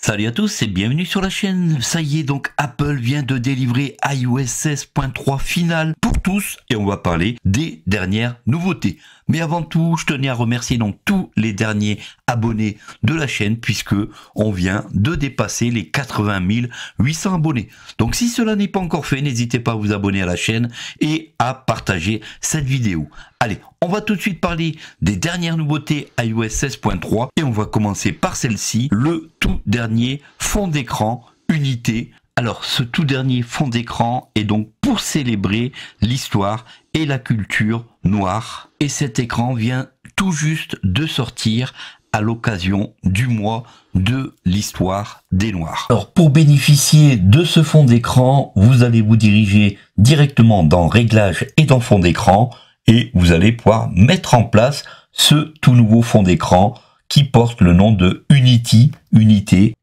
Salut à tous et bienvenue sur la chaîne. Ça y est, donc Apple vient de délivrer iOS 16.3 final pour tous et on va parler des dernières nouveautés. Mais avant tout, je tenais à remercier donc tous les derniers abonnés de la chaîne puisque on vient de dépasser les 80 800 abonnés. Donc si cela n'est pas encore fait, n'hésitez pas à vous abonner à la chaîne et à partager cette vidéo. Allez, on va tout de suite parler des dernières nouveautés iOS 16.3 et on va commencer par celle-ci, le tout dernier fond d'écran unité alors ce tout dernier fond d'écran est donc pour célébrer l'histoire et la culture noire. Et cet écran vient tout juste de sortir à l'occasion du mois de l'histoire des Noirs. Alors pour bénéficier de ce fond d'écran, vous allez vous diriger directement dans Réglages et dans Fond d'écran et vous allez pouvoir mettre en place ce tout nouveau fond d'écran qui porte le nom de Unity, unité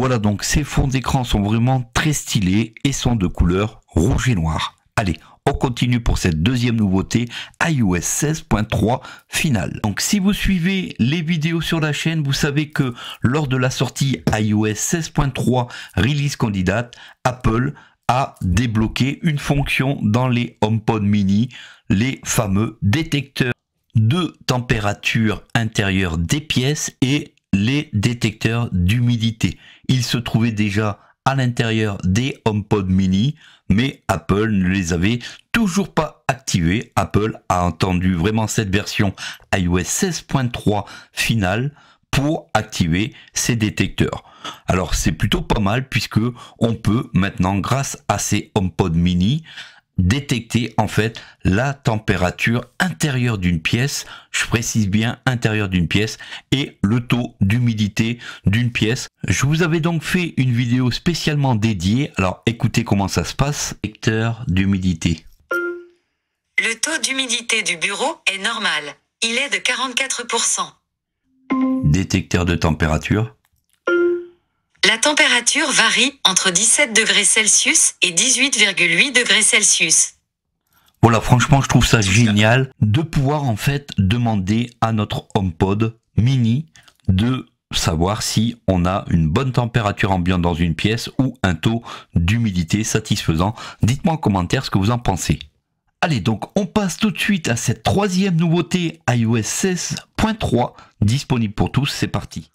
voilà donc, ces fonds d'écran sont vraiment très stylés et sont de couleur rouge et noir. Allez, on continue pour cette deuxième nouveauté, iOS 16.3 finale. Donc si vous suivez les vidéos sur la chaîne, vous savez que lors de la sortie iOS 16.3 Release Candidate, Apple a débloqué une fonction dans les HomePod mini, les fameux détecteurs de température intérieure des pièces et les détecteurs d'humidité. Ils se trouvaient déjà à l'intérieur des HomePod mini, mais Apple ne les avait toujours pas activés. Apple a entendu vraiment cette version iOS 16.3 finale pour activer ces détecteurs. Alors c'est plutôt pas mal puisque on peut maintenant grâce à ces HomePod mini détecter en fait la température intérieure d'une pièce, je précise bien intérieure d'une pièce, et le taux d'humidité d'une pièce. Je vous avais donc fait une vidéo spécialement dédiée, alors écoutez comment ça se passe, Détecteur d'humidité. Le taux d'humidité du bureau est normal, il est de 44%. Détecteur de température. La température varie entre 17 degrés Celsius et 18,8 degrés Celsius. Voilà, franchement, je trouve ça génial de pouvoir en fait demander à notre HomePod mini de savoir si on a une bonne température ambiante dans une pièce ou un taux d'humidité satisfaisant. Dites-moi en commentaire ce que vous en pensez. Allez, donc on passe tout de suite à cette troisième nouveauté iOS 16.3 disponible pour tous. C'est parti.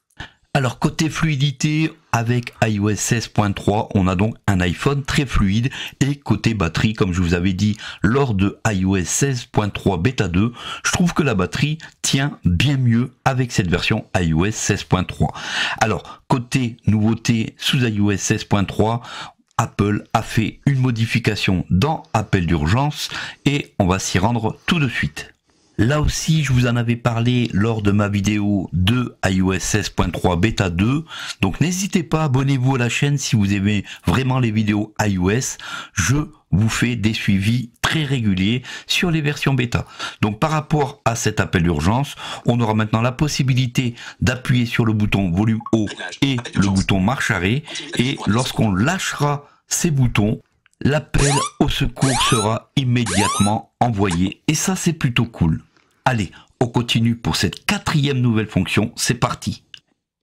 Alors côté fluidité, avec iOS 16.3, on a donc un iPhone très fluide et côté batterie, comme je vous avais dit lors de iOS 16.3 Beta 2, je trouve que la batterie tient bien mieux avec cette version iOS 16.3. Alors côté nouveauté sous iOS 16.3, Apple a fait une modification dans Appel d'urgence et on va s'y rendre tout de suite. Là aussi, je vous en avais parlé lors de ma vidéo de iOS 16.3 Beta 2. Donc n'hésitez pas, abonnez-vous à la chaîne si vous aimez vraiment les vidéos iOS. Je vous fais des suivis très réguliers sur les versions bêta. Donc par rapport à cet appel d'urgence, on aura maintenant la possibilité d'appuyer sur le bouton volume haut et le bouton marche arrêt. Et lorsqu'on lâchera ces boutons, l'appel au secours sera immédiatement envoyé et ça c'est plutôt cool. Allez, on continue pour cette quatrième nouvelle fonction, c'est parti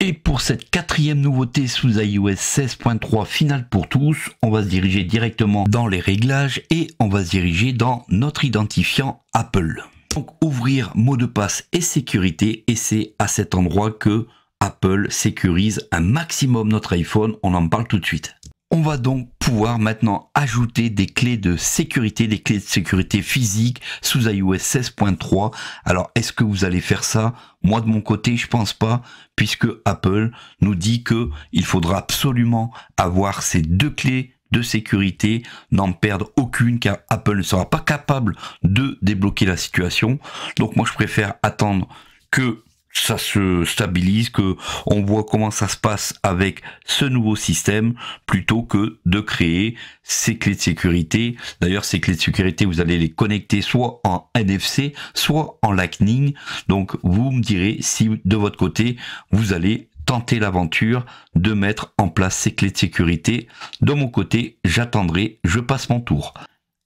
et pour cette quatrième nouveauté sous iOS 16.3 finale pour tous, on va se diriger directement dans les réglages et on va se diriger dans notre identifiant Apple. Donc ouvrir mot de passe et sécurité et c'est à cet endroit que Apple sécurise un maximum notre iPhone, on en parle tout de suite. On va donc pouvoir maintenant ajouter des clés de sécurité, des clés de sécurité physiques sous iOS 16.3. Alors, est-ce que vous allez faire ça Moi, de mon côté, je pense pas, puisque Apple nous dit que il faudra absolument avoir ces deux clés de sécurité, n'en perdre aucune car Apple ne sera pas capable de débloquer la situation. Donc moi je préfère attendre que ça se stabilise, que on voit comment ça se passe avec ce nouveau système, plutôt que de créer ces clés de sécurité. D'ailleurs, ces clés de sécurité, vous allez les connecter soit en NFC, soit en Lightning. Donc, vous me direz si de votre côté, vous allez tenter l'aventure de mettre en place ces clés de sécurité. De mon côté, j'attendrai, je passe mon tour.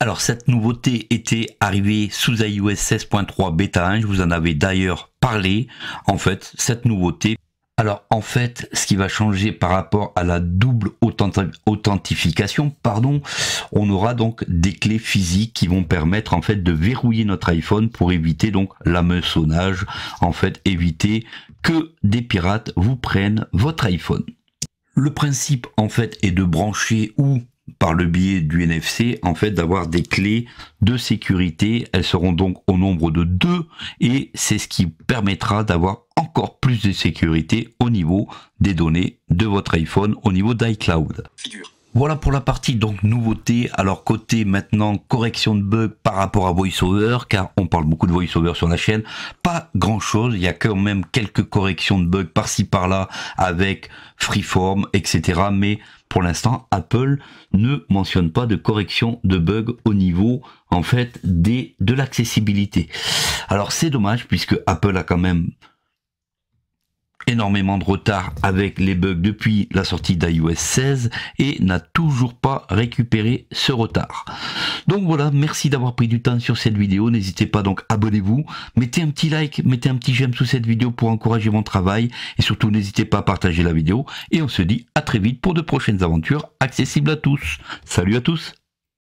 Alors cette nouveauté était arrivée sous iOS 16.3 bêta 1, je vous en avais d'ailleurs parler, en fait, cette nouveauté. Alors en fait, ce qui va changer par rapport à la double authentification, pardon, on aura donc des clés physiques qui vont permettre en fait de verrouiller notre iPhone pour éviter donc l'hameçonnage, en fait éviter que des pirates vous prennent votre iPhone. Le principe en fait est de brancher ou par le biais du NFC, en fait, d'avoir des clés de sécurité. Elles seront donc au nombre de deux et c'est ce qui permettra d'avoir encore plus de sécurité au niveau des données de votre iPhone, au niveau d'iCloud. Voilà pour la partie donc nouveauté. Alors côté maintenant correction de bug par rapport à VoiceOver, car on parle beaucoup de VoiceOver sur la chaîne, pas grand chose. Il y a quand même quelques corrections de bugs par-ci par-là avec Freeform, etc. Mais pour l'instant, Apple ne mentionne pas de correction de bug au niveau en fait des, de l'accessibilité. Alors c'est dommage puisque Apple a quand même énormément de retard avec les bugs depuis la sortie d'iOS 16 et n'a toujours pas récupéré ce retard. Donc voilà, merci d'avoir pris du temps sur cette vidéo, n'hésitez pas donc abonnez-vous, mettez un petit like, mettez un petit j'aime sous cette vidéo pour encourager mon travail et surtout n'hésitez pas à partager la vidéo et on se dit à très vite pour de prochaines aventures accessibles à tous. Salut à tous